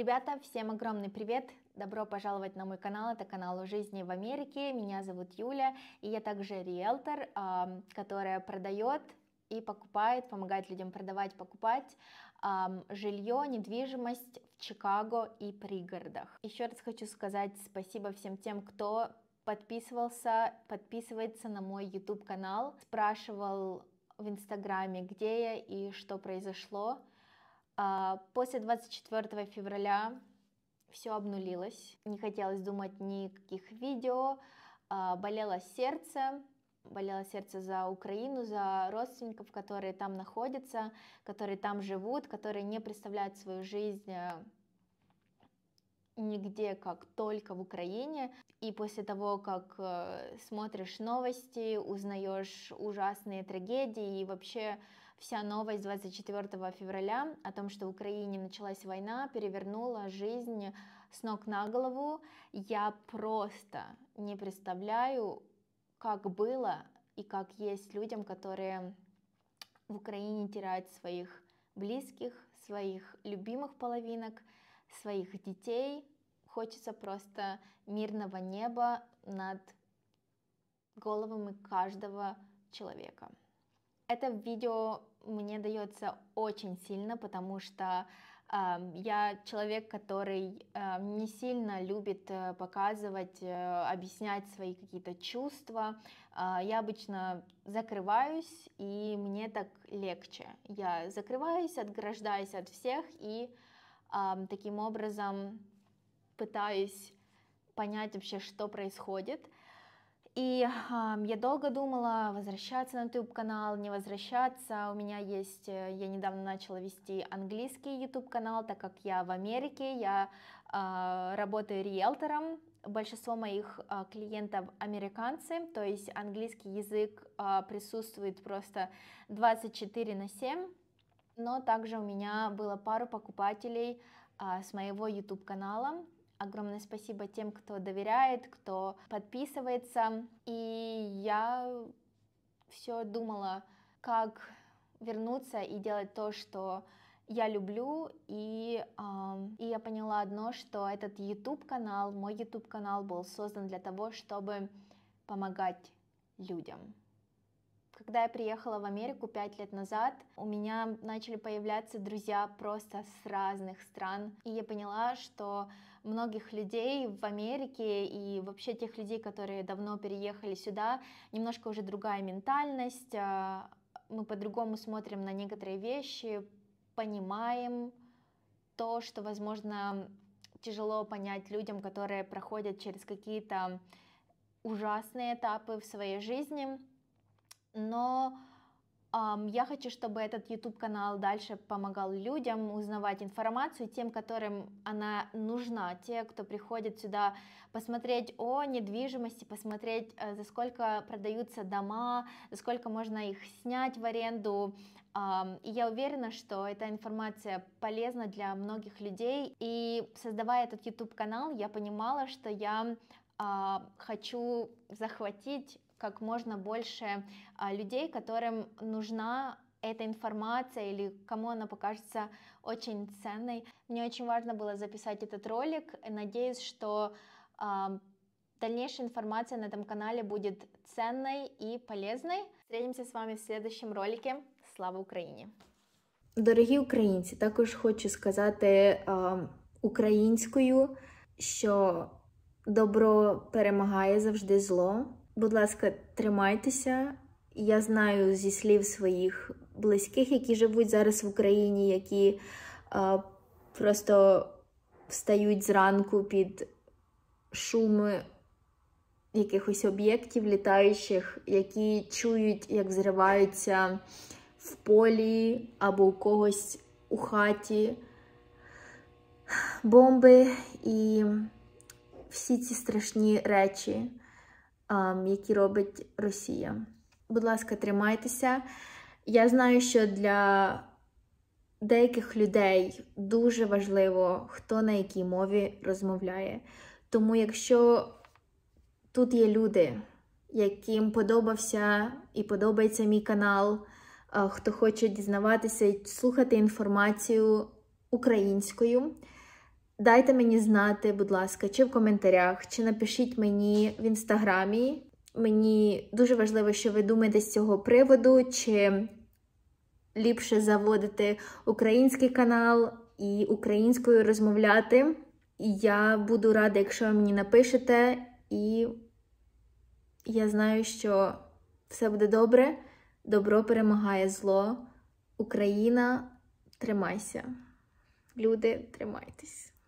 Ребята, всем огромный привет! Добро пожаловать на мой канал, это канал о жизни в Америке. Меня зовут Юля, и я также риэлтор, которая продает и покупает, помогает людям продавать, покупать жилье, недвижимость в Чикаго и пригородах. Еще раз хочу сказать спасибо всем тем, кто подписывался, подписывается на мой YouTube канал, спрашивал в Инстаграме, где я и что произошло. А, после 24 февраля все обнулилось. Не хотелось думать никаких видео. А, болело сердце. Болело сердце за Украину, за родственников, которые там находятся, которые там живут, которые не представляют свою жизнь э, нигде, как только в Украине. И после того, как э, смотришь новости, узнаешь ужасные трагедии и вообще вся новость 24 февраля о том, что в Украине началась война, перевернула жизнь с ног на голову. Я просто не представляю, как было и как есть людям, которые в Украине теряют своих близких, своих любимых половинок – своих детей, хочется просто мирного неба над головами каждого человека. Это видео мне дается очень сильно, потому что э, я человек, который э, не сильно любит э, показывать, э, объяснять свои какие-то чувства. Э, я обычно закрываюсь, и мне так легче. Я закрываюсь, отграждаюсь от всех и э, таким образом пытаюсь понять вообще, что происходит. И э, я долго думала, возвращаться на YouTube-канал, не возвращаться. У меня есть, э, я недавно начала вести английский YouTube-канал, так как я в Америке, я э, работаю риэлтором. Большинство моих э, клиентов американцы, то есть английский язык э, присутствует просто 24 на 7. Но также у меня было пару покупателей а, с моего YouTube канала. Огромное спасибо тем, кто доверяет, кто подписывается. И я все думала, как вернуться и делать то, что я люблю, и, э, и я поняла одно, что этот YouTube канал, мой YouTube канал был создан для того, чтобы помогать людям. Когда я приехала в Америку пять лет назад, у меня начали появляться друзья просто с разных стран. И я поняла, что многих людей в Америке и вообще тех людей, которые давно переехали сюда, немножко уже другая ментальность. А, мы по-другому смотрим на некоторые вещи, понимаем то, что, возможно, тяжело понять людям, которые проходят через какие-то ужасные этапы в своей жизни но Um, я хочу, чтобы этот YouTube-канал дальше помогал людям узнавать информацию, тем, которым она нужна, те, кто приходит сюда посмотреть о недвижимости, посмотреть, э, за сколько продаются дома, за сколько можно их снять в аренду. Um, и я уверена, что эта информация полезна для многих людей. И создавая этот YouTube-канал, я понимала, что я uh, хочу захватить как можно больше а, людей, которым нужна эта информация или кому она покажется очень ценной. Мне очень важно было записать этот ролик. Надеюсь, что э, дальнейшая информация на этом канале будет ценной и полезной. Встретимся с вами в следующем ролике. Слава Україні! Дорогі українці, також хочу сказати е, э, а, українською, що добро перемагає завжди зло. Будь ласка, тримайтеся. Я знаю зі слів своїх близьких, які живуть зараз в Україні, які е, просто встають зранку під шуми якихось об'єктів літаючих, які чують, як зриваються в полі або у когось у хаті бомби і всі ці страшні речі які робить Росія. Будь ласка, тримайтеся. Я знаю, що для деяких людей дуже важливо, хто на якій мові розмовляє. Тому якщо тут є люди, яким подобався і подобається мій канал, хто хоче дізнаватися і слухати інформацію українською. Дайте мені знати, будь ласка, чи в коментарях, чи напишіть мені в інстаграмі. Мені дуже важливо, що ви думаєте з цього приводу, чи ліпше заводити український канал і українською розмовляти. Я буду рада, якщо ви мені напишете, і я знаю, що все буде добре. Добро перемагає зло. Україна, тримайся. Люди, тримайтесь.